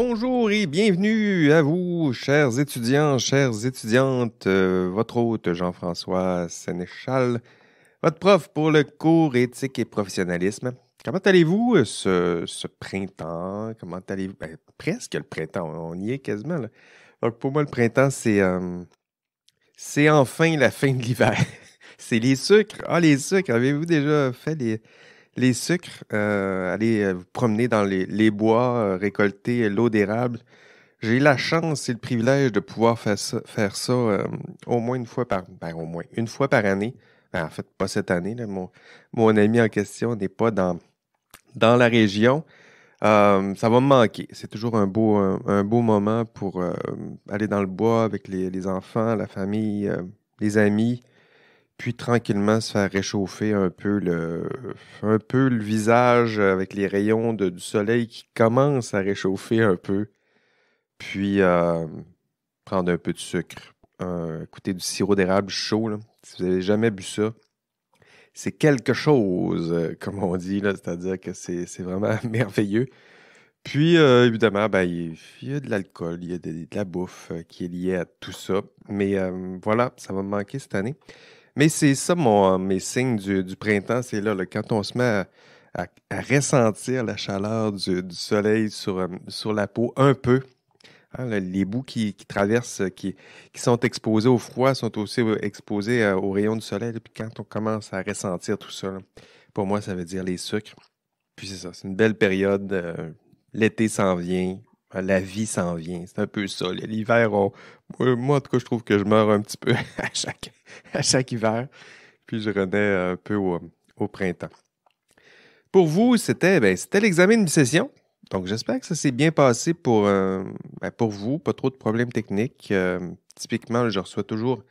Bonjour et bienvenue à vous, chers étudiants, chères étudiantes. Euh, votre hôte, Jean-François Sénéchal, votre prof pour le cours éthique et professionnalisme. Comment allez-vous euh, ce, printemps? Comment allez-vous? Ben, presque le printemps, on y est quasiment. pour moi, le printemps, euh, c'est enfin la fin de l'hiver. c'est les sucres. Ah, les sucres, avez-vous déjà fait les les sucres, euh, aller euh, vous promener dans les, bois, euh, récolter l'eau d'érable. J'ai la chance et le privilège de pouvoir faire ça, faire ça au moins une fois par ben, au moins une fois par année. Ben, en fait, pas cette année. Là, mon, ami en question n'est pas dans, dans la région. ça va me manquer. C'est toujours un beau, un, beau moment pour aller dans le bois avec les, enfants, la famille, les amis, puis tranquillement se faire réchauffer un peu le, un peu le visage avec les rayons du soleil qui commencent à réchauffer un peu. Puis euh, prendre un peu de sucre. un écoutez, du sirop d'érable chaud, là. si vous n'avez jamais bu ça, c'est quelque chose, euh, comme on dit, c'est-à-dire que c'est vraiment merveilleux. Puis, euh, évidemment, ben, il y a de l'alcool, il y a de, la bouffe qui est liée à tout ça. Mais voilà, ça va me manquer cette année. Mais c'est ça, euh, mes signes du, printemps, c'est là, quand on se met à, ressentir la chaleur du, soleil sur, euh, sur la peau un peu. Hein, les bouts qui, traversent, euh, qui, qui, sont exposés au froid, sont aussi exposés aux rayons du soleil. Puis quand on commence à ressentir tout ça, pour moi, ça veut dire les sucres. Puis c'est ça, c'est une belle période. L'été s'en vient, ah, la vie s'en vient. C'est un peu ça. L'hiver, moi, en tout cas, je trouve que je meurs un petit peu à chaque, hiver. Puis je renais un peu au, printemps. Pour vous, c'était ben, l'examen de session Donc, j'espère que ça s'est bien passé pour, euh, ben, vous. Pas trop de problèmes techniques. Euh, typiquement, je reçois toujours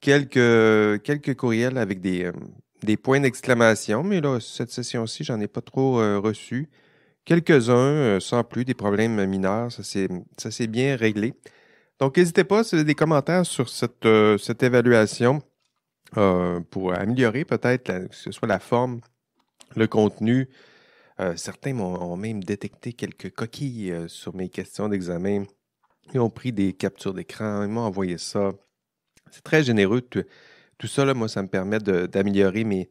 quelques, courriels avec des, euh, des points d'exclamation. Mais là, cette session-ci, j'en ai pas trop reçu. Quelques-uns, euh, sans plus, des problèmes mineurs. Ça s'est bien réglé. Donc, n'hésitez pas, si vous avez des commentaires sur cette, euh, cette évaluation euh, pour améliorer peut-être que ce soit la forme, le contenu. certains m'ont même détecté quelques coquilles sur mes questions d'examen. Ils ont pris des captures d'écran, ils m'ont envoyé ça. C'est très généreux. Tout, ça, moi, ça me permet d'améliorer mes,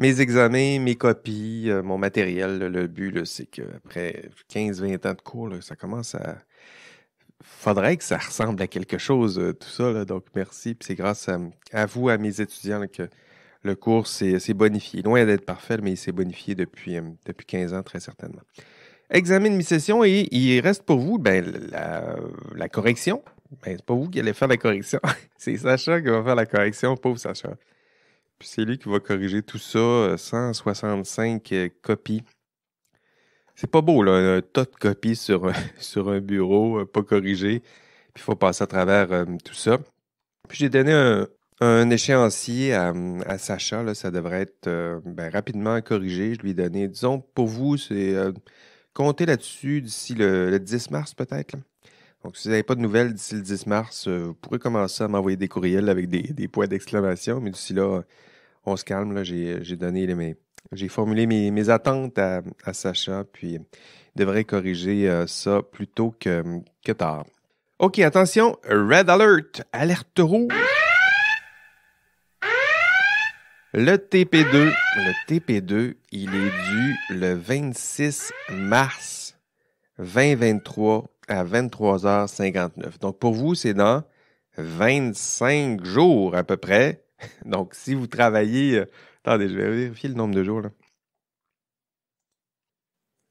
mes examens, mes copies, euh, mon matériel. le but, c'est qu'après 15-20 ans de cours, ça commence à. Faudrait que ça ressemble à quelque chose, euh, tout ça. donc, merci. Puis c'est grâce à, vous, à mes étudiants, que le cours s'est bonifié. Loin d'être parfait, mais il s'est bonifié depuis, euh, depuis 15 ans, très certainement. Examen de mi-session et il reste pour vous ben, la, correction. Ce ben, c'est pas vous qui allez faire la correction. c'est Sacha qui va faire la correction, pauvre Sacha. Puis c'est lui qui va corriger tout ça, 165 euh, euh, copies. C'est pas beau, là, un tas de copies sur, euh, sur un bureau, pas corrigé. Puis il faut passer à travers tout ça. Puis j'ai donné un, échéancier à, à Sacha, là, ça devrait être ben, rapidement corrigé. Je lui ai donné, disons, pour vous, c'est compter comptez là-dessus d'ici le, 10 mars peut-être. Donc, si vous n'avez pas de nouvelles d'ici le 10 mars, vous pourrez commencer à m'envoyer des courriels avec des, des points d'exclamation, mais d'ici là, on calme. Là, j'ai, donné j'ai formulé mes, attentes à, Sacha, puis il devrait corriger euh, ça plus tôt que, tard. OK, attention, Red Alert, alerte rouge. Le TP2, le TP2, il est dû le 26 mars 2023 à 23h59. Donc pour vous, c'est dans 25 jours à peu près. Donc, si vous travaillez. Euh, attendez, je vais vérifier le nombre de jours.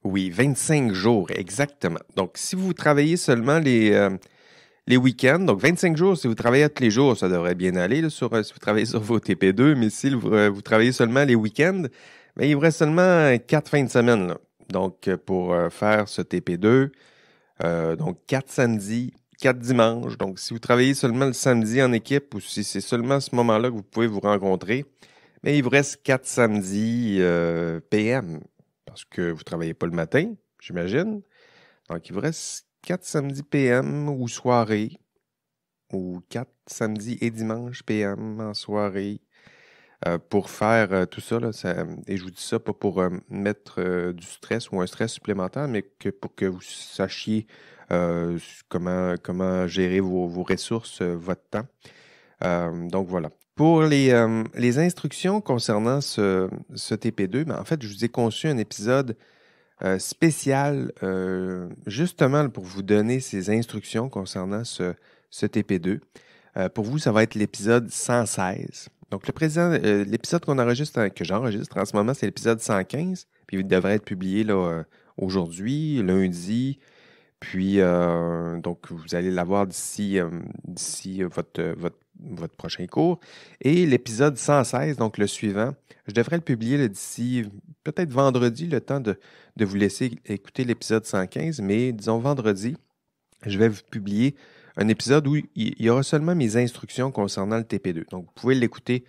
Oui, 25 jours, exactement. Donc, si vous travaillez seulement les, euh, week-ends, donc 25 jours, si vous travaillez tous les jours, ça devrait bien aller sur, euh, si vous travaillez sur vos TP2, mais si vous, travaillez seulement les week-ends, ben, il y aurait seulement 4 fins de semaine. Donc, pour faire ce TP2, donc 4 samedis, quatre dimanches. Donc, si vous travaillez seulement le samedi en équipe ou si c'est seulement à ce moment-là que vous pouvez vous rencontrer, mais il vous reste quatre samedis euh, PM parce que vous ne travaillez pas le matin, j'imagine. Donc, il vous reste 4 samedis PM ou soirée ou 4 samedis et dimanches PM en soirée. Euh, pour faire euh, tout ça, et je vous dis ça pas pour mettre du stress ou un stress supplémentaire, mais que pour que vous sachiez euh, comment, gérer vos, ressources, euh, votre temps. Euh, donc voilà. Pour les, instructions concernant ce, TP2, ben, en fait, je vous ai conçu un épisode spécial justement pour vous donner ces instructions concernant ce, TP2. pour vous, ça va être l'épisode 116. Donc, l'épisode qu'on enregistre, hein, que j'enregistre en ce moment, c'est l'épisode 115, puis il devrait être publié là, aujourd'hui, lundi, puis, euh, donc, vous allez l'avoir d'ici, euh, d'ici euh, votre, prochain cours. Et l'épisode 116, donc le suivant, je devrais le publier d'ici peut-être vendredi, le temps de, vous laisser écouter l'épisode 115, mais disons vendredi, je vais vous publier un épisode où il y aura seulement mes instructions concernant le TP2. Donc, vous pouvez l'écouter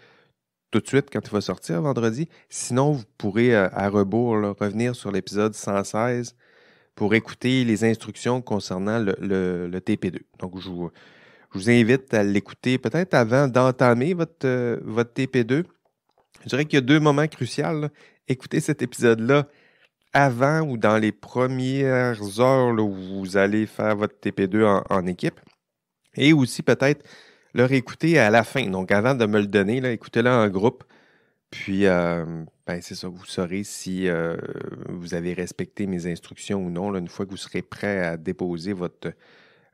tout de suite quand il va sortir vendredi. Sinon, vous pourrez à rebours revenir sur l'épisode 116 pour écouter les instructions concernant le, TP2. Donc, je vous, invite à l'écouter peut-être avant d'entamer votre, euh, votre TP2. Je dirais qu'il y a deux moments cruciaux. Écoutez cet épisode-là avant ou dans les premières heures où vous allez faire votre TP2 en, en équipe. Et aussi peut-être le réécouter à la fin. Donc avant de me le donner, écoutez-le en groupe puis, ben, c'est ça, vous saurez si vous avez respecté mes instructions ou non, une fois que vous serez prêt à déposer votre,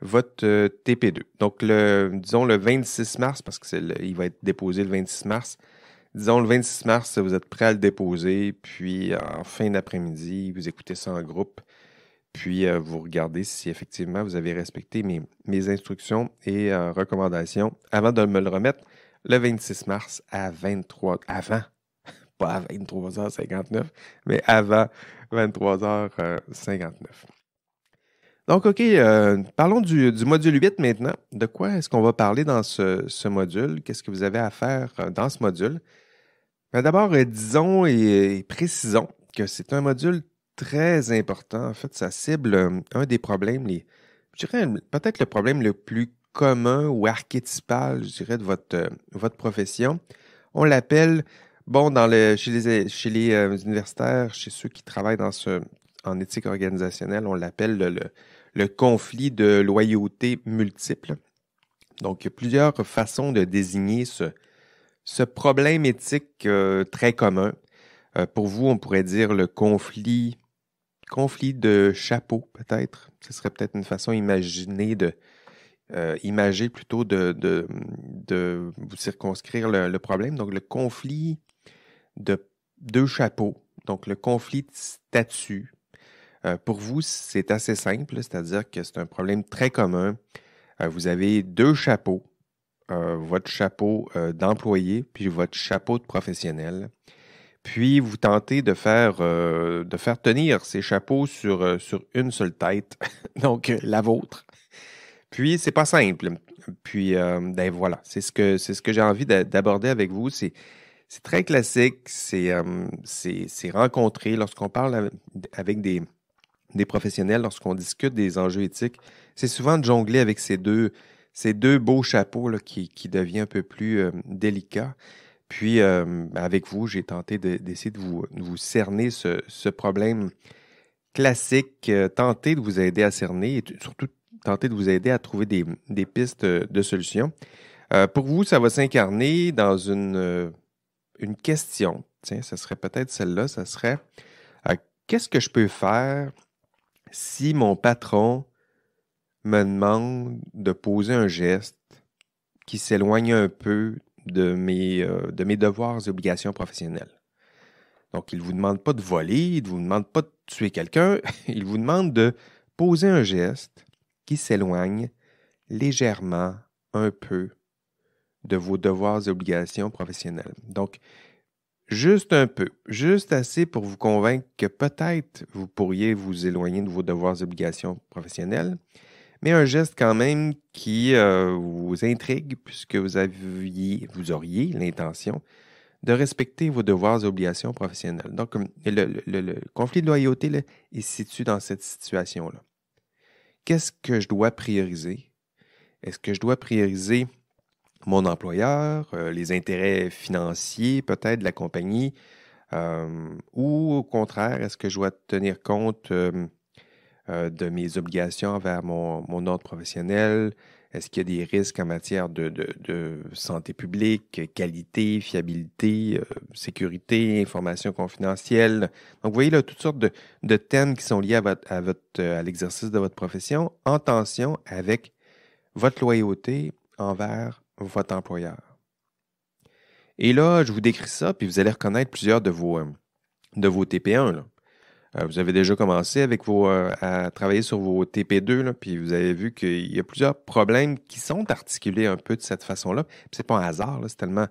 votre TP2. Donc, le, disons le 26 mars, parce qu'il va être déposé le 26 mars. Disons le 26 mars, vous êtes prêt à le déposer, puis en fin d'après-midi, vous écoutez ça en groupe, puis vous regardez si effectivement vous avez respecté mes instructions et recommandations avant de me le remettre le 26 mars à 23 avant pas à 23h59, mais avant 23h59. Donc, OK, euh, parlons du, module 8 maintenant. De quoi est-ce qu'on va parler dans ce, module? Qu'est-ce que vous avez à faire euh, dans ce module? Ben, d'abord, euh, disons et, précisons que c'est un module très important. En fait, ça cible un des problèmes, les, je dirais peut-être le problème le plus commun ou archétypal, je dirais, de votre, euh, votre profession. On l'appelle, bon, dans le, chez les, euh, universitaires, chez ceux qui travaillent dans ce, en éthique organisationnelle, on l'appelle le, conflit de loyauté multiple. Donc, il y a plusieurs façons de désigner ce, ce problème éthique euh, très commun. pour vous, on pourrait dire le conflit, conflit de chapeau, peut-être. Ce serait peut-être une façon imaginée de, euh, imaginez plutôt de, de, circonscrire le, problème. Donc, le conflit de deux chapeaux, donc le conflit de statut. Euh, pour vous, c'est assez simple, c'est-à-dire que c'est un problème très commun. Euh, vous avez deux chapeaux, votre chapeau d'employé, puis votre chapeau de professionnel. Puis vous tentez de faire, de faire tenir ces chapeaux sur, sur une seule tête, donc la vôtre. Puis, c'est pas simple. Puis, euh, ben voilà, c'est ce que, c'est ce que j'ai envie d'aborder avec vous. C'est très classique, euh, c'est rencontré. Lorsqu'on parle avec des, des professionnels, lorsqu'on discute des enjeux éthiques, c'est souvent de jongler avec ces deux, ces deux beaux chapeaux là, qui, qui devient un peu plus euh, délicat. Puis, avec vous, j'ai tenté d'essayer de, vous, vous cerner ce, ce problème classique, tenter de vous aider à cerner et surtout tenter de vous aider à trouver des, pistes euh, de solutions. Euh, pour vous, ça va s'incarner dans une, euh, question. Tiens, ce serait peut-être celle-là, ça serait qu'est-ce que je peux faire si mon patron me demande de poser un geste qui s'éloigne un peu de mes, de mes devoirs et obligations professionnelles? Donc, il ne vous demande pas de voler, il ne vous demande pas de tuer quelqu'un, il vous demande de poser un geste qui s'éloigne légèrement, un peu, de vos devoirs et obligations professionnelles. Donc, juste un peu, juste assez pour vous convaincre que peut-être vous pourriez vous éloigner de vos devoirs et obligations professionnelles, mais un geste quand même qui euh, vous intrigue puisque vous, aviez, vous auriez l'intention de respecter vos devoirs et obligations professionnelles. Donc, le, conflit de loyauté est situé dans cette situation-là qu'est-ce que je dois prioriser? Est-ce que je dois prioriser mon employeur, euh, les intérêts financiers peut-être de la compagnie, euh, ou au contraire, est-ce que je dois tenir compte euh, de mes obligations envers mon, mon ordre professionnel, est-ce qu'il y a des risques en matière de, santé publique, qualité, fiabilité, euh, sécurité, information confidentielle? Donc, vous voyez là toutes sortes de, thèmes qui sont liés à, euh, à, l'exercice de votre profession en tension avec votre loyauté envers votre employeur. Et là, je vous décris ça, puis vous allez reconnaître plusieurs de vos, euh, de vos TP1. Euh, vous avez déjà commencé avec euh, à travailler sur vos TP2, puis vous avez vu qu'il y a plusieurs problèmes qui sont articulés un peu de cette façon-là. ce n'est pas un hasard, c'est tellement,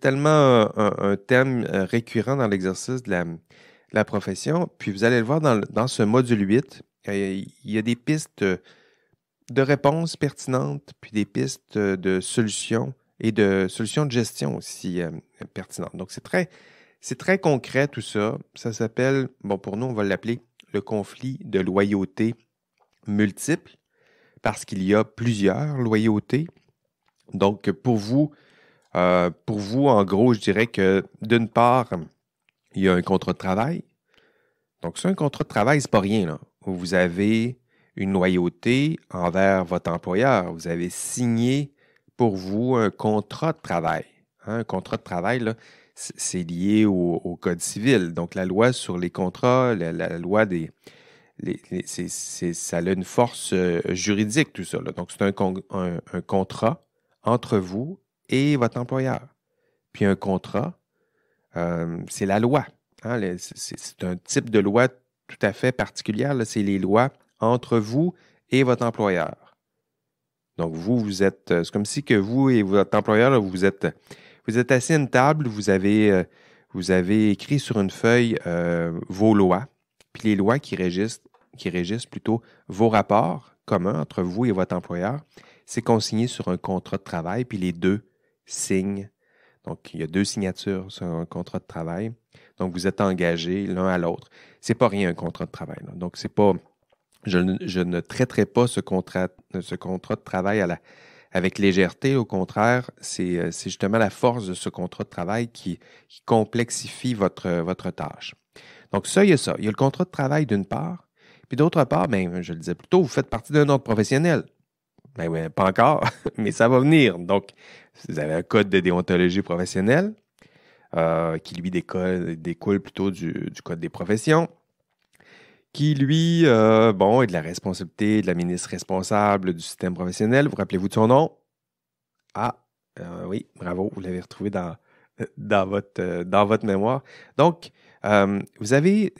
tellement un, thème euh, récurrent dans l'exercice de la, profession. Puis vous allez le voir dans, ce module 8, il y a des pistes de réponses pertinentes, puis des pistes de solutions et de solutions de gestion aussi pertinentes. Donc, c'est très, c'est très concret tout ça. Ça s'appelle, bon, pour nous, on va l'appeler le conflit de loyauté multiple, parce qu'il y a plusieurs loyautés. Donc, pour vous, euh, pour vous, en gros, je dirais que d'une part, il y a un contrat de travail. Donc, c'est un contrat de travail, c'est pas rien, là. Vous avez une loyauté envers votre employeur. Vous avez signé pour vous un contrat de travail. Hein, un contrat de travail, là, c'est lié au, Code civil. Donc, la loi sur les contrats, la, loi des. ça a une force euh, juridique, tout ça. Donc, c'est un, contrat entre vous et votre employeur. Puis un contrat, euh, c'est la loi. Hein, c'est un type de loi tout à fait particulière. C'est les lois entre vous et votre employeur. Donc, vous, vous êtes. Euh, c'est comme si que vous et votre employeur, vous êtes vous êtes assis à une table, vous avez, euh, vous avez écrit sur une feuille euh, vos lois, puis les lois qui régissent, qui régissent plutôt vos rapports communs entre vous et votre employeur. C'est consigné sur un contrat de travail, puis les deux signent. Donc, il y a deux signatures sur un contrat de travail. Donc, vous êtes engagé l'un à l'autre. Ce n'est pas rien un contrat de travail. Donc, c'est pas. Je, je, ne traiterai pas ce contrat, ce contrat de travail à la, avec légèreté. Au contraire, euh, c'est justement la force de ce contrat de travail qui, complexifie votre, euh, votre tâche. Donc, ça, il y a ça. Il y a le contrat de travail d'une part, puis d'autre part, ben, je le disais plus tôt, vous faites partie d'un autre professionnel. Ben oui, pas encore, mais ça va venir. Donc, vous avez un code de déontologie professionnelle euh, qui, lui, découle, plutôt du code des professions qui, lui, euh, bon, est de la responsabilité de la ministre responsable du système professionnel. Vous rappelez-vous de son nom? Ah, euh, oui, bravo, vous l'avez retrouvé dans, dans, votre, euh, dans votre mémoire. Donc, vous avez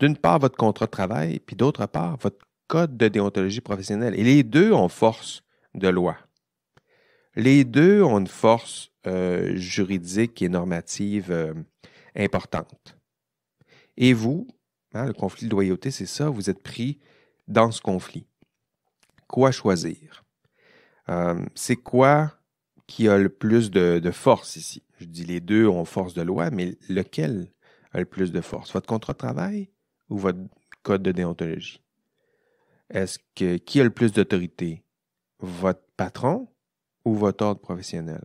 d'une part votre contrat de travail, puis d'autre part votre code de déontologie professionnelle. Et les deux ont force de loi. Les deux ont une force juridique et normative importante. Et vous, Hein, le conflit de loyauté, c'est ça, vous êtes pris dans ce conflit. Quoi choisir? Euh, c'est quoi qui a le plus de, force ici? Je dis les deux ont force de loi, mais lequel a le plus de force? Votre contrat de travail ou votre code de déontologie? Est-ce que qui a le plus d'autorité? Votre patron ou votre ordre professionnel?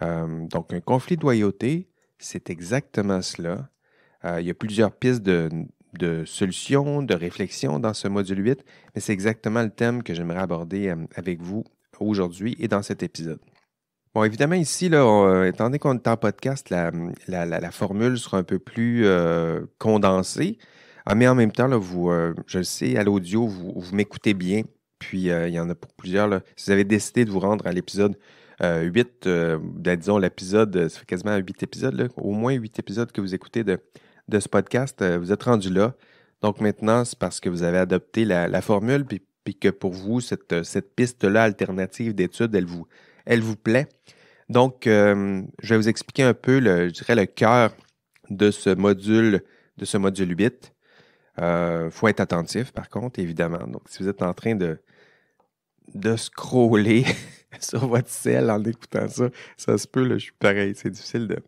Euh, donc, un conflit de loyauté, c'est exactement cela. Euh, il y a plusieurs pistes de, solutions, de réflexions dans ce module 8, mais c'est exactement le thème que j'aimerais aborder euh, avec vous aujourd'hui et dans cet épisode. Bon, évidemment, ici, euh, étant donné qu'on est en podcast, la, formule sera un peu plus condensée. Ah, mais en même temps, je le sais, à l'audio, vous, m'écoutez bien. Puis il y en a pour plusieurs. Si vous avez décidé de vous rendre à l'épisode 8, ben, disons l'épisode, ça fait quasiment 8 épisodes, au moins 8 épisodes que vous écoutez de de ce podcast, euh, vous êtes rendu là. Donc maintenant, c'est parce que vous avez adopté la, formule, puis, que pour vous, euh, cette, piste-là alternative d'études, elle vous, elle vous plaît. Donc, euh, je vais vous expliquer un peu, le, je dirais, le cœur de ce module, de ce module 8. Il faut être attentif, par contre, évidemment. Donc, si vous êtes en train de, de scroller sur votre sel en écoutant ça, ça se peut, là, je suis pareil. C'est difficile de,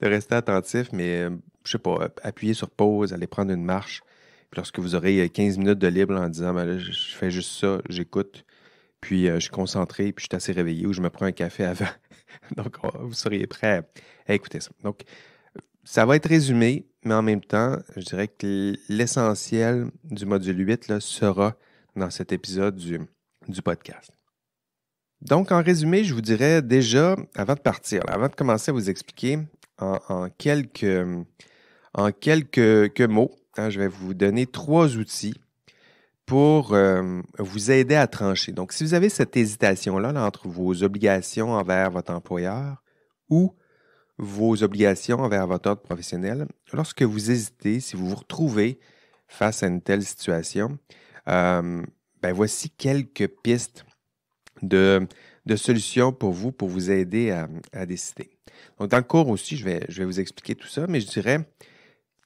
de rester attentif, mais je sais pas, appuyer sur pause, aller prendre une marche. Puis lorsque vous aurez 15 euh, minutes de libre en disant, ben je fais juste ça, j'écoute, puis euh, je suis concentré, puis je suis assez réveillé, ou je me prends un café avant. Donc, vous seriez prêt à, écouter ça. Donc, ça va être résumé, mais en même temps, je dirais que l'essentiel du module 8 sera dans cet épisode du, du podcast. Donc, en résumé, je vous dirais déjà, avant de partir, avant de commencer à vous expliquer en quelques en quelques, mots, hein, je vais vous donner trois outils pour euh, vous aider à trancher. Donc, si vous avez cette hésitation-là entre vos obligations envers votre employeur ou vos obligations envers votre ordre professionnel, lorsque vous hésitez, si vous vous retrouvez face à une telle situation, euh, ben voici quelques pistes de, solutions pour vous, pour vous aider à, décider. Donc, dans le cours aussi, je vais, je vais vous expliquer tout ça, mais je dirais,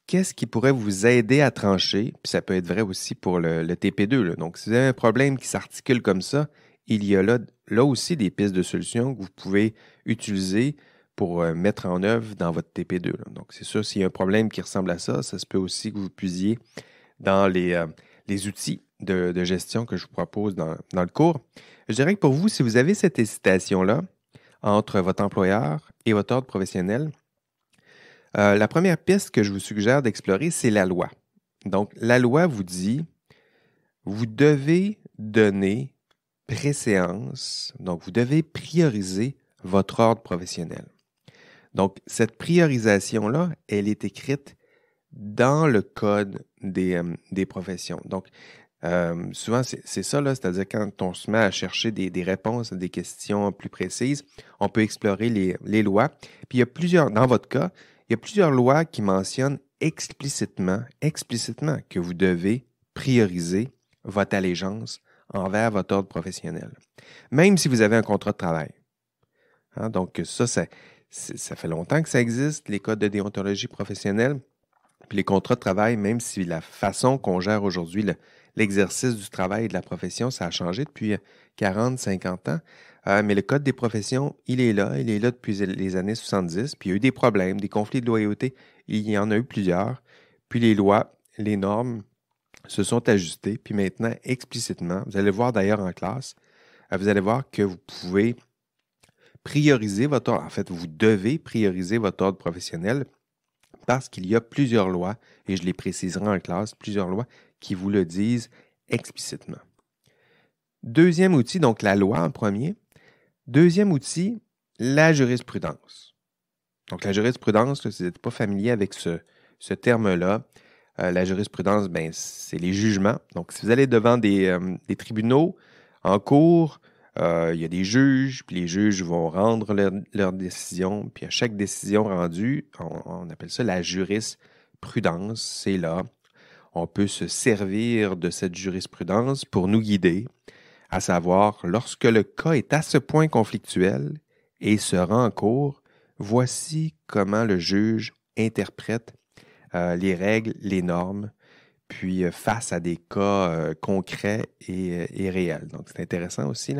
qu'est-ce qui pourrait vous aider à trancher? Puis ça peut être vrai aussi pour le, TP2. Donc, si vous avez un problème qui s'articule comme ça, il y a là, aussi des pistes de solutions que vous pouvez utiliser pour euh, mettre en œuvre dans votre TP2. Donc, c'est sûr, s'il y a un problème qui ressemble à ça, ça se peut aussi que vous puissiez dans les, euh, outils de, gestion que je vous propose dans le cours. Je dirais que pour vous, si vous avez cette hésitation-là entre votre employeur et votre ordre professionnel, euh, la première piste que je vous suggère d'explorer, c'est la loi. Donc, la loi vous dit, vous devez donner préséance, donc vous devez prioriser votre ordre professionnel. Donc, cette priorisation-là, elle est écrite dans le code des, euh, professions. Donc, euh, souvent, c'est ça, c'est-à-dire quand on se met à chercher des, réponses à des questions plus précises, on peut explorer les, les lois. Puis il y a plusieurs, dans votre cas, il y a plusieurs lois qui mentionnent explicitement, explicitement que vous devez prioriser votre allégeance envers votre ordre professionnel, même si vous avez un contrat de travail. Hein, donc ça, ça, ça fait longtemps que ça existe, les codes de déontologie professionnelle, puis les contrats de travail, même si la façon qu'on gère aujourd'hui l'exercice du travail et de la profession, ça a changé depuis 40, 50 ans. Euh, mais le Code des professions, il est là, il est là depuis les années 70, puis il y a eu des problèmes, des conflits de loyauté, il y en a eu plusieurs. Puis les lois, les normes se sont ajustées, puis maintenant explicitement, vous allez voir d'ailleurs en classe, euh, vous allez voir que vous pouvez prioriser votre ordre, en fait, vous devez prioriser votre ordre professionnel parce qu'il y a plusieurs lois, et je les préciserai en classe, plusieurs lois qui vous le disent explicitement. Deuxième outil, donc la loi en premier. Deuxième outil, la jurisprudence. Donc la jurisprudence, si vous n'êtes pas familier avec ce, terme-là, euh, la jurisprudence, ben, c'est les jugements. Donc si vous allez devant des, euh, tribunaux, en cours, euh, il y a des juges, puis les juges vont rendre leur, décisions, décision, puis à chaque décision rendue, on, on appelle ça la jurisprudence, c'est là. On peut se servir de cette jurisprudence pour nous guider, à savoir lorsque le cas est à ce point conflictuel et se rend en cours, voici comment le juge interprète euh, les règles, les normes, puis euh, face à des cas euh, concrets et, réels. Donc, c'est intéressant aussi,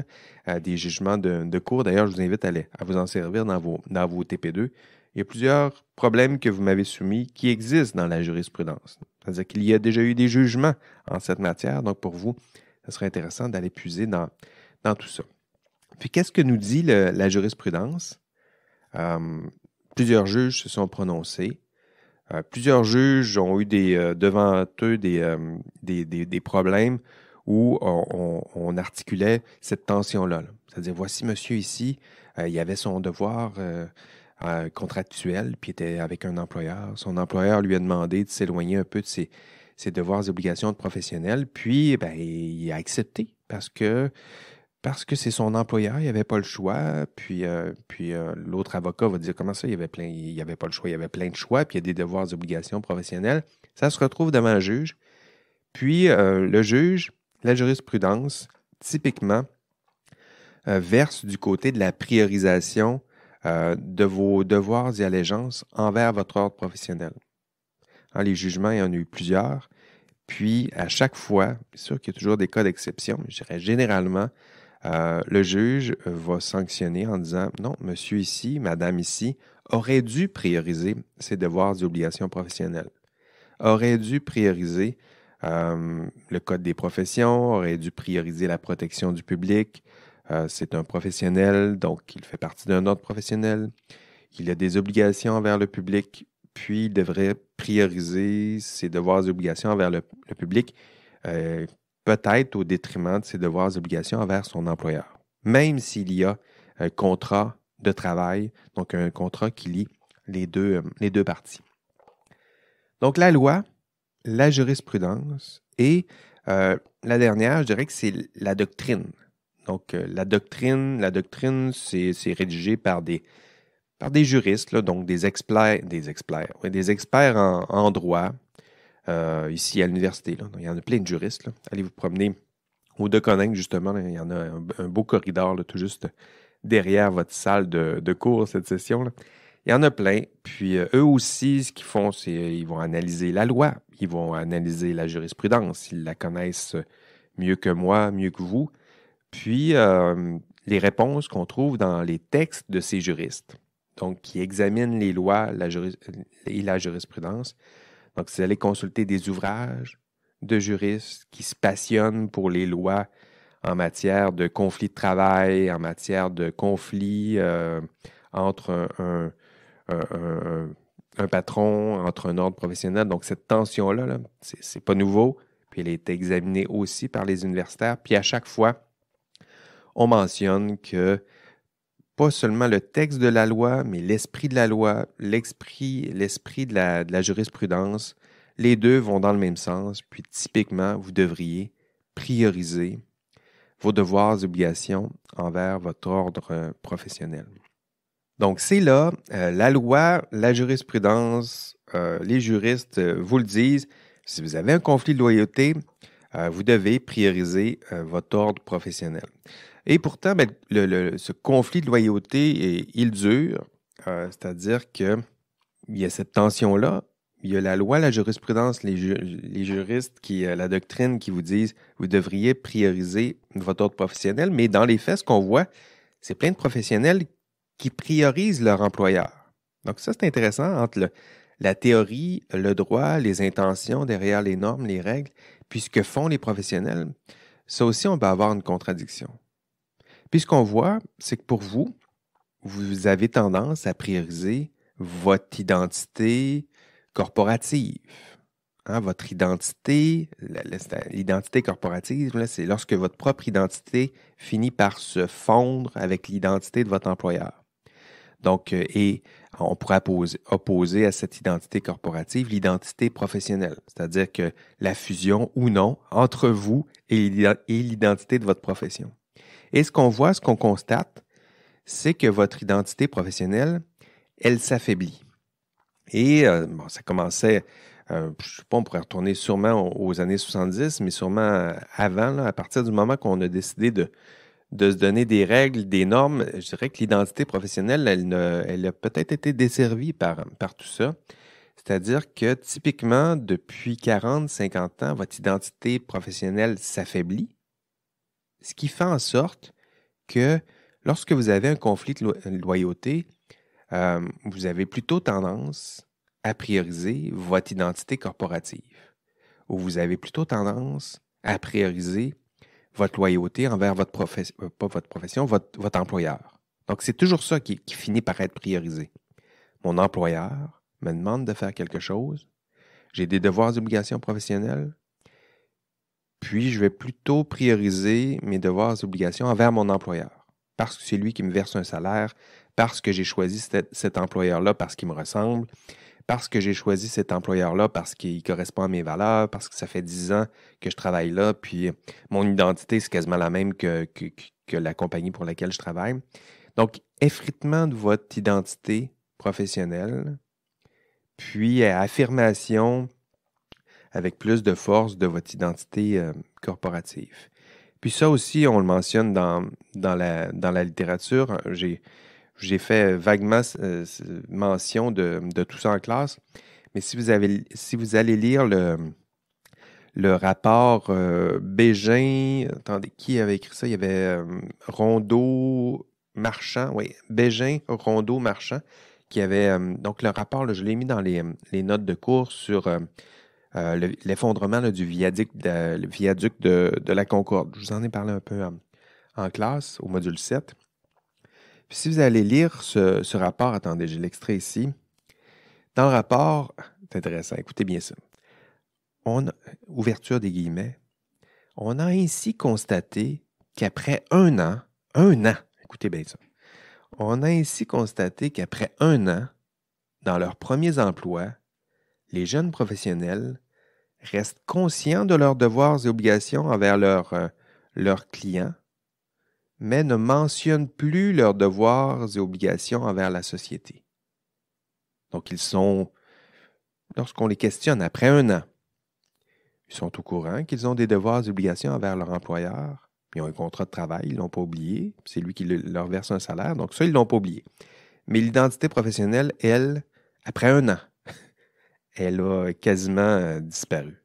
des jugements de, cours. D'ailleurs, je vous invite à, à, vous en servir dans vos, dans vos TP2. Il y a plusieurs problèmes que vous m'avez soumis qui existent dans la jurisprudence. C'est-à-dire qu'il y a déjà eu des jugements en cette matière. Donc, pour vous, ce serait intéressant d'aller puiser dans, tout ça. Puis qu'est-ce que nous dit la jurisprudence? Euh, plusieurs juges se sont prononcés. Euh, plusieurs juges ont eu des, euh, devant eux des, des, problèmes où on, articulait cette tension-là. -là, cest à dire voici monsieur ici, il avait son devoir contractuel, puis était avec un employeur. Son employeur lui a demandé de s'éloigner un peu de ses, ses devoirs et obligations de puis ben, il a accepté parce que parce que c'est son employeur, il avait pas le choix. Puis, euh, puis euh, l'autre avocat va dire comment ça, il avait, plein, il avait pas le choix, il y avait plein de choix, puis il y a des devoirs et obligations professionnelles. Ça se retrouve devant un juge. Puis euh, le juge, la jurisprudence, typiquement, verse du côté de la priorisation de vos devoirs et allégeances envers votre ordre professionnel. Hein, les jugements, il y en a eu plusieurs. Puis, à chaque fois, c'est sûr qu'il y a toujours des cas d'exception, mais je dirais généralement, euh, le juge euh, va sanctionner en disant non, monsieur ici, madame ici, aurait dû prioriser ses devoirs et obligations professionnelles, aurait dû prioriser euh, le code des professions, aurait dû prioriser la protection du public. c'est un professionnel, donc il fait partie d'un autre professionnel. Il a des obligations envers le public puis devrait prioriser ses devoirs et obligations envers le, public, euh, peut-être au détriment de ses devoirs et obligations envers son employeur, même s'il y a un contrat de travail, donc un contrat qui lie les deux, les deux parties. Donc la loi, la jurisprudence et euh, la dernière, je dirais que c'est la doctrine. Donc euh, la doctrine, la doctrine, c'est rédigé par des, par des juristes, donc des experts, des experts, des experts en, droit euh, ici à l'université. il y en a plein de juristes. Allez vous promener au De justement. il y en a un, beau corridor tout juste derrière votre salle de, cours cette session. Il y en a plein. Puis euh, eux aussi, ce qu'ils font, c'est qu'ils euh, vont analyser la loi, ils vont analyser la jurisprudence, ils la connaissent mieux que moi, mieux que vous. Puis les réponses qu'on trouve dans les textes de ces juristes donc qui examine les lois et la jurisprudence. Donc, vous allez consulter des ouvrages de juristes qui se passionnent pour les lois en matière de conflit de travail, en matière de conflit euh, entre un, patron, entre un ordre professionnel. Donc, cette tension-là, -là, ce n'est pas nouveau. Puis, elle est examinée aussi par les universitaires. Puis, à chaque fois, on mentionne que pas seulement le texte de la loi, mais l'esprit de la loi, l'esprit, l'esprit de la, jurisprudence. Les deux vont dans le même sens, puis typiquement, vous devriez prioriser vos devoirs et obligations envers votre ordre euh, professionnel. Donc c'est là, euh, la loi, la jurisprudence, euh, les juristes vous le disent, si vous avez un conflit de loyauté, vous devez prioriser votre ordre professionnel. Et pourtant, ben, le, ce conflit de loyauté, il dure. Euh, c'est-à-dire qu'il y a cette tension-là. Il y a la loi, la jurisprudence, les, juristes, euh, la doctrine qui vous disent vous devriez prioriser votre autre professionnel. Mais dans les faits, ce qu'on voit, c'est plein de professionnels qui priorisent leur employeur. Donc ça, c'est intéressant entre la théorie, le droit, les intentions derrière les normes, les règles, puis ce que font les professionnels. Ça aussi, on peut avoir une contradiction. Puis ce qu'on voit, c'est que pour vous, vous avez tendance à prioriser votre identité corporative. Hein, votre identité, l'identité corporative, c'est lorsque votre propre identité finit par se fondre avec l'identité de votre employeur. Donc, euh, et on pourrait opposer, opposer à cette identité corporative l'identité professionnelle, c'est-à-dire que la fusion ou non entre vous et l'identité de votre profession. Et ce qu'on voit, ce qu'on constate, c'est que votre identité professionnelle, elle s'affaiblit. Et euh, bon, ça commençait, euh, je ne sais pas, on pourrait retourner sûrement aux années 70, mais sûrement avant, à partir du moment qu'on a décidé de, de se donner des règles, des normes, je dirais que l'identité professionnelle, elle, a peut-être été desservie par, par tout ça. C'est-à-dire que typiquement, depuis 40, 50 ans, votre identité professionnelle s'affaiblit. Ce qui fait en sorte que lorsque vous avez un conflit de, loyauté, euh, vous avez plutôt tendance à prioriser votre identité corporative ou vous avez plutôt tendance à prioriser votre loyauté envers votre profession, euh, pas votre profession, votre, employeur. Donc, c'est toujours ça qui, qui finit par être priorisé. Mon employeur me demande de faire quelque chose, j'ai des devoirs et obligations professionnelles, puis, je vais plutôt prioriser mes devoirs et obligations envers mon employeur, parce que c'est lui qui me verse un salaire, parce que j'ai choisi cet, employeur-là parce qu'il me ressemble, parce que j'ai choisi cet employeur-là parce qu'il correspond à mes valeurs, parce que ça fait dix ans que je travaille là, puis mon identité, c'est quasiment la même que, que la compagnie pour laquelle je travaille. Donc, effritement de votre identité professionnelle, puis affirmation avec plus de force de votre identité euh, corporative. Puis ça aussi, on le mentionne dans, dans, la, dans la littérature. J'ai, fait vaguement euh, mention de, tout ça en classe, mais si vous, avez, si vous allez lire le, le rapport euh, Bégin, attendez, qui avait écrit ça? Il y avait Rondeau Marchand, oui, Bégin, Rondeau Marchand, qui avait... donc le rapport, je l'ai mis dans les, notes de cours sur euh, l'effondrement du viaduc, de, viaduc de, la Concorde. Je vous en ai parlé un peu en, classe, au module 7. si vous allez lire ce, rapport, attendez, j'ai l'extrait ici. Dans le rapport, c'est intéressant, écoutez bien ça. ouverture des guillemets, on a ainsi constaté qu'après un an, un an, écoutez bien ça, on a ainsi constaté qu'après un an, dans leurs premiers emplois, les jeunes professionnels restent conscients de leurs devoirs et obligations envers euh, leurs clients, mais ne mentionnent plus leurs devoirs et obligations envers la société. Donc ils sont, lorsqu'on les questionne après un an, ils sont au courant qu'ils ont des devoirs et obligations envers leur employeur. Ils ont un contrat de travail, ils ne l'ont pas oublié. C'est lui qui leur verse un salaire, donc ça, ils ne l'ont pas oublié. Mais l'identité professionnelle, elle, après un an, elle a quasiment euh, disparu.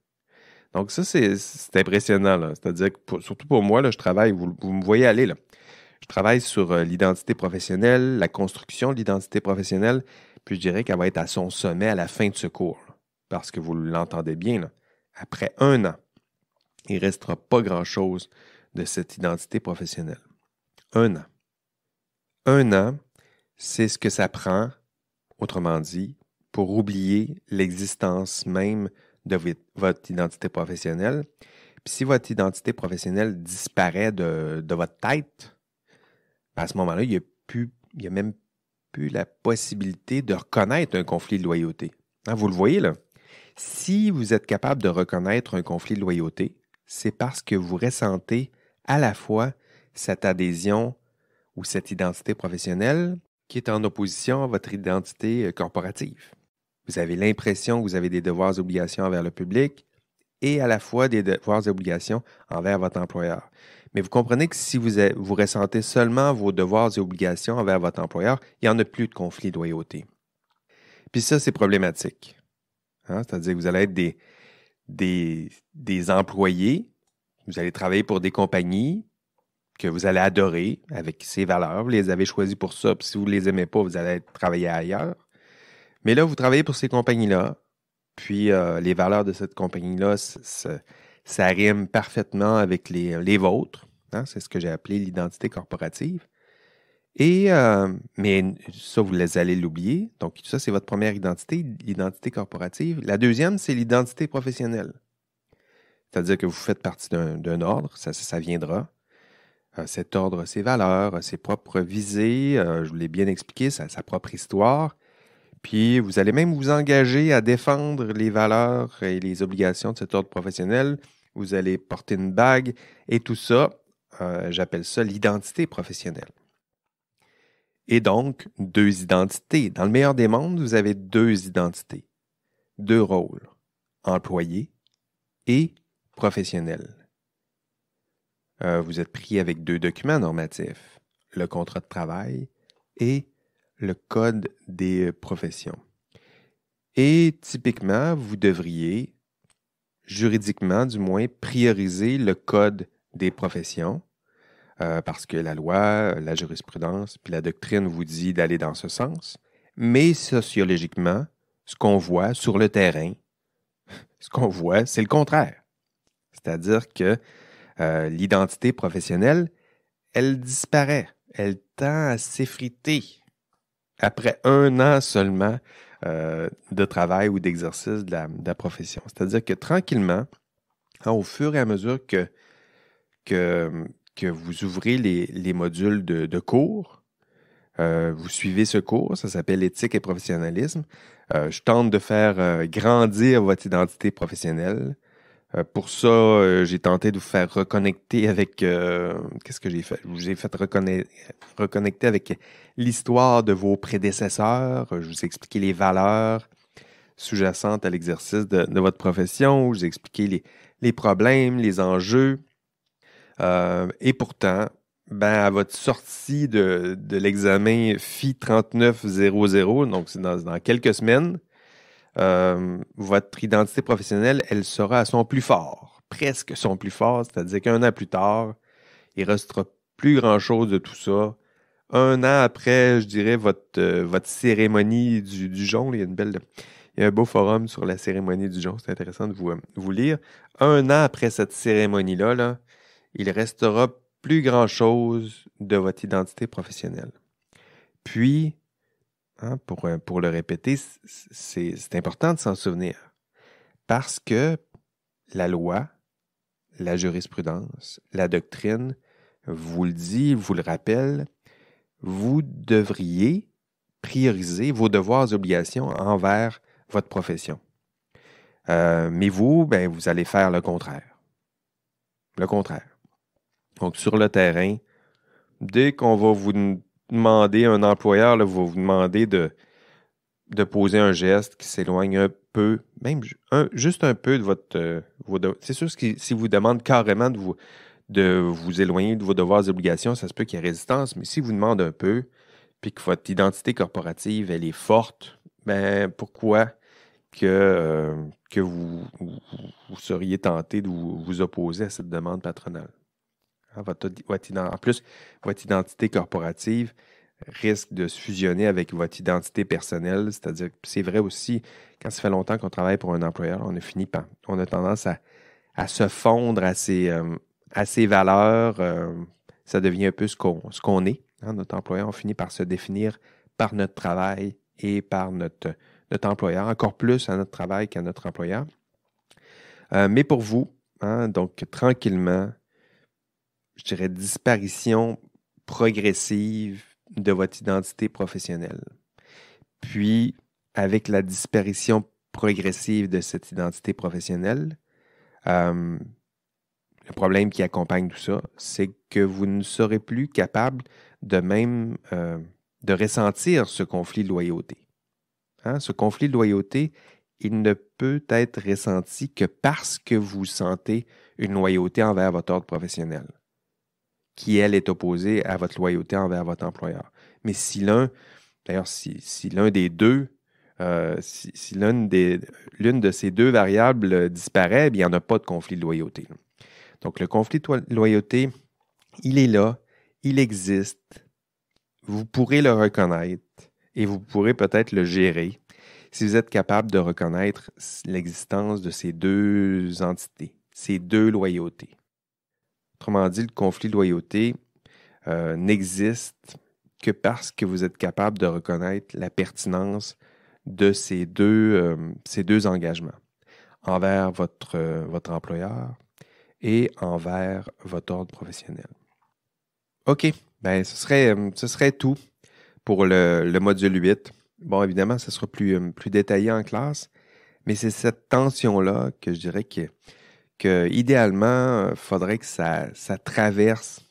Donc ça, c'est impressionnant. C'est-à-dire que surtout pour moi, je travaille, vous, me voyez aller, je travaille sur euh, l'identité professionnelle, la construction de l'identité professionnelle, puis je dirais qu'elle va être à son sommet à la fin de ce cours. parce que vous l'entendez bien, après un an, il ne restera pas grand-chose de cette identité professionnelle. Un an. Un an, c'est ce que ça prend, autrement dit, oublier l'existence même de votre identité professionnelle. si votre identité professionnelle disparaît de, de votre tête, ben, à ce moment-là, il n'y a, a, même plus la possibilité de reconnaître un conflit de loyauté. Hein, vous le voyez là. Si vous êtes capable de reconnaître un conflit de loyauté, c'est parce que vous ressentez à la fois cette adhésion ou cette identité professionnelle qui est en opposition à votre identité euh, corporative. Vous avez l'impression que vous avez des devoirs et obligations envers le public et à la fois des devoirs et obligations envers votre employeur. Mais vous comprenez que si vous, ressentez seulement vos devoirs et obligations envers votre employeur, il n'y en a plus de conflit de loyauté. Puis ça, c'est problématique. Hein? C'est-à-dire que vous allez être des, des employés, vous allez travailler pour des compagnies que vous allez adorer avec ces valeurs. Vous les avez choisies pour ça. Puis si vous ne les aimez pas, vous allez travailler ailleurs. Mais là, vous travaillez pour ces compagnies-là, puis euh, les valeurs de cette compagnie-là, ça rime parfaitement avec les, vôtres. Hein, c'est ce que j'ai appelé l'identité corporative. Et, euh, mais ça, vous les allez l'oublier. Donc, ça, c'est votre première identité, l'identité corporative. La deuxième, c'est l'identité professionnelle. C'est-à-dire que vous faites partie d'un ordre, ça, viendra. Euh, cet ordre, ses valeurs, ses propres visées, je vous l'ai bien expliqué, sa propre histoire. Puis vous allez même vous engager à défendre les valeurs et les obligations de cet ordre professionnel. Vous allez porter une bague et tout ça, euh, j'appelle ça l'identité professionnelle. Et donc, deux identités. Dans le meilleur des mondes, vous avez deux identités, deux rôles, employé et professionnel. Euh, vous êtes pris avec deux documents normatifs, le contrat de travail et le code des euh, professions. Et typiquement, vous devriez, juridiquement du moins, prioriser le code des professions, euh, parce que la loi, la jurisprudence, puis la doctrine vous dit d'aller dans ce sens. Mais sociologiquement, ce qu'on voit sur le terrain, ce qu'on voit, c'est le contraire. C'est-à-dire que euh, l'identité professionnelle, elle disparaît, elle tend à s'effriter, après un an seulement euh, de travail ou d'exercice de la, profession. C'est-à-dire que tranquillement, hein, au fur et à mesure que, vous ouvrez les, modules de, cours, euh, vous suivez ce cours, ça s'appelle éthique et professionnalisme. Euh, je tente de faire grandir votre identité professionnelle euh, pour ça, euh, j'ai tenté de vous faire reconnecter avec. Euh, qu'est-ce que j'ai fait ai fait reconnecter avec l'histoire de vos prédécesseurs. Je vous ai expliqué les valeurs sous-jacentes à l'exercice de, votre profession. Je vous ai expliqué les, problèmes, les enjeux. et pourtant, ben, à votre sortie de, l'examen FI 3900, donc c'est dans quelques semaines, euh, votre identité professionnelle, elle sera à son plus fort, presque son plus fort, c'est-à-dire qu'un an plus tard, il ne restera plus grand-chose de tout ça. Un an après, je dirais, votre, euh, votre cérémonie du, du il y a belle... un beau forum sur la cérémonie du jour, c'est intéressant de euh, vous, lire. Un an après cette cérémonie-là, là, il restera plus grand-chose de votre identité professionnelle. Puis, Hein, euh, pour, le répéter, c'est important de s'en souvenir. Parce que la loi, la jurisprudence, la doctrine vous le dit, vous le rappelle, vous devriez prioriser vos devoirs et obligations envers votre profession. Euh, mais vous, ben, vous allez faire le contraire. Le contraire. Donc, sur le terrain, dès qu'on va vous Demander un employeur, là, vous vous demandez de, de poser un geste qui s'éloigne un peu, même juste un peu de votre. Euh, c'est sûr que si vous demande carrément de vous, de vous éloigner de vos devoirs et obligations, ça se peut qu'il y ait résistance, mais si vous demande un peu, puis que votre identité corporative, elle est forte, ben pourquoi que, euh, que vous, seriez tenté de vous opposer à cette demande patronale? Ah, votre, en plus, votre identité corporative risque de se fusionner avec votre identité personnelle. C'est-à-dire c'est vrai aussi, quand ça fait longtemps qu'on travaille pour un employeur, on ne finit pas. on a tendance à, se fondre à ses, euh, valeurs. Euh, ça devient un peu ce qu'on, est. Hein. notre employeur, on finit par se définir par notre travail et par notre, employeur, encore plus à notre travail qu'à notre employeur. Euh, mais pour vous, hein, donc tranquillement, je dirais, disparition progressive de votre identité professionnelle. Puis, avec la disparition progressive de cette identité professionnelle, euh, le problème qui accompagne tout ça, c'est que vous ne serez plus capable de même euh, de ressentir ce conflit de loyauté. Hein? Ce conflit de loyauté, il ne peut être ressenti que parce que vous sentez une loyauté envers votre ordre professionnel qui, elle, est opposée à votre loyauté envers votre employeur. Mais si l'un, d'ailleurs, si, l'un des deux, euh, si, l'une de ces deux variables disparaît, eh il n'y en a pas de conflit de loyauté. Donc, le conflit de loyauté, il est là, il existe. Vous pourrez le reconnaître et vous pourrez peut-être le gérer si vous êtes capable de reconnaître l'existence de ces deux entités, ces deux loyautés. Autrement dit, le conflit de loyauté euh, n'existe que parce que vous êtes capable de reconnaître la pertinence de ces deux, euh, ces deux engagements envers votre, euh, votre employeur et envers votre ordre professionnel. OK, ben, ce, serait, ce serait tout pour le, module 8. Bon, évidemment, ce sera plus, plus détaillé en classe, mais c'est cette tension-là que je dirais que que idéalement, il faudrait que ça, traverse,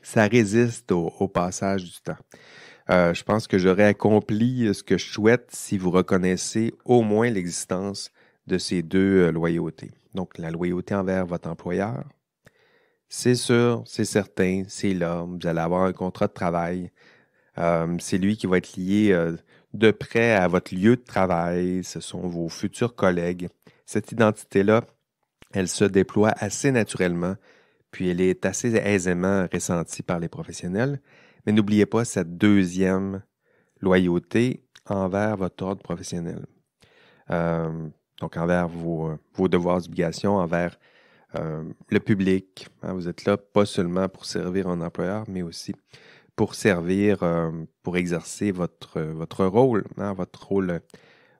ça résiste au, passage du temps. Euh, je pense que j'aurais accompli euh, ce que je souhaite si vous reconnaissez au moins l'existence de ces deux euh, loyautés. Donc, la loyauté envers votre employeur, c'est sûr, c'est certain, c'est là, vous allez avoir un contrat de travail. c'est lui qui va être lié de près à votre lieu de travail, ce sont vos futurs collègues. Cette identité-là, elle se déploie assez naturellement, puis elle est assez aisément ressentie par les professionnels. Mais n'oubliez pas cette deuxième loyauté envers votre ordre professionnel. Euh, donc envers vos, vos devoirs d'obligation, envers euh, le public. Hein, vous êtes là pas seulement pour servir un employeur, mais aussi pour servir, euh, pour exercer votre, votre rôle, hein, votre rôle,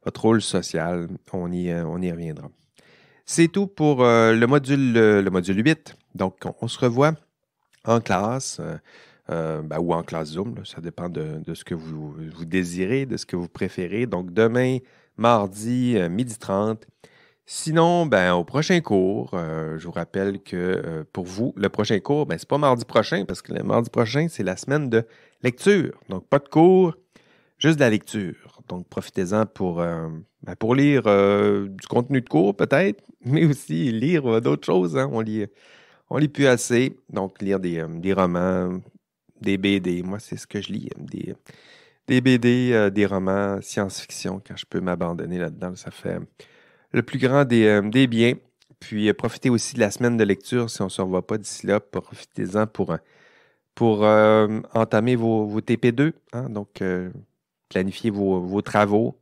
votre rôle social. on y reviendra. C'est tout pour euh, le, module, le module 8. Donc, on, se revoit en classe euh, euh, ben, ou en classe Zoom. ça dépend de, ce que vous, désirez, de ce que vous préférez. Donc, demain, mardi, midi 30. Sinon, ben, au prochain cours, je vous rappelle que pour vous, le prochain cours, ben, ce n'est pas mardi prochain, parce que le mardi prochain, c'est la semaine de lecture. Donc, pas de cours, juste de la lecture. Donc, profitez-en pour, euh, ben, pour lire euh, du contenu de cours, peut-être, mais aussi lire euh, d'autres choses. Hein. On lit, on lit plus assez. Donc, lire des, romans, des BD. Moi, c'est ce que je lis. Des, des BD, des romans, science-fiction, quand je peux m'abandonner là-dedans. Ça fait le plus grand des, des biens. Puis, profitez aussi de la semaine de lecture. Si on ne se revoit pas d'ici là, profitez-en pour, pour entamer vos, TP2. Hein. Donc, planifiez vos, travaux.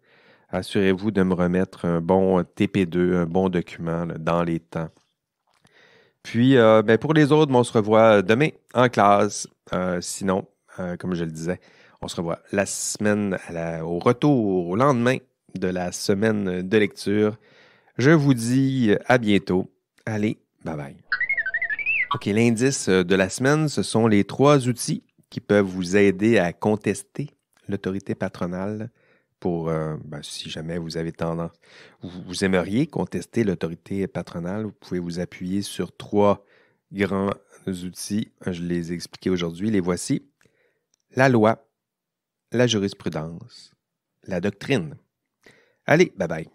Assurez-vous de me remettre un bon TP2, un bon document dans les temps. Puis, euh, ben, pour les autres, ben, on se revoit demain en classe. Euh, sinon, euh, comme je le disais, on se revoit la semaine, au retour, au lendemain de la semaine de lecture. Je vous dis à bientôt. Allez, bye bye. OK, l'indice de la semaine, ce sont les trois outils qui peuvent vous aider à contester l'autorité patronale pour, euh, ben, si jamais vous avez tendance, vous, vous aimeriez contester l'autorité patronale, vous pouvez vous appuyer sur trois grands outils. Je les ai expliqués aujourd'hui. Les voici. La loi, la jurisprudence, la doctrine. Allez, bye bye.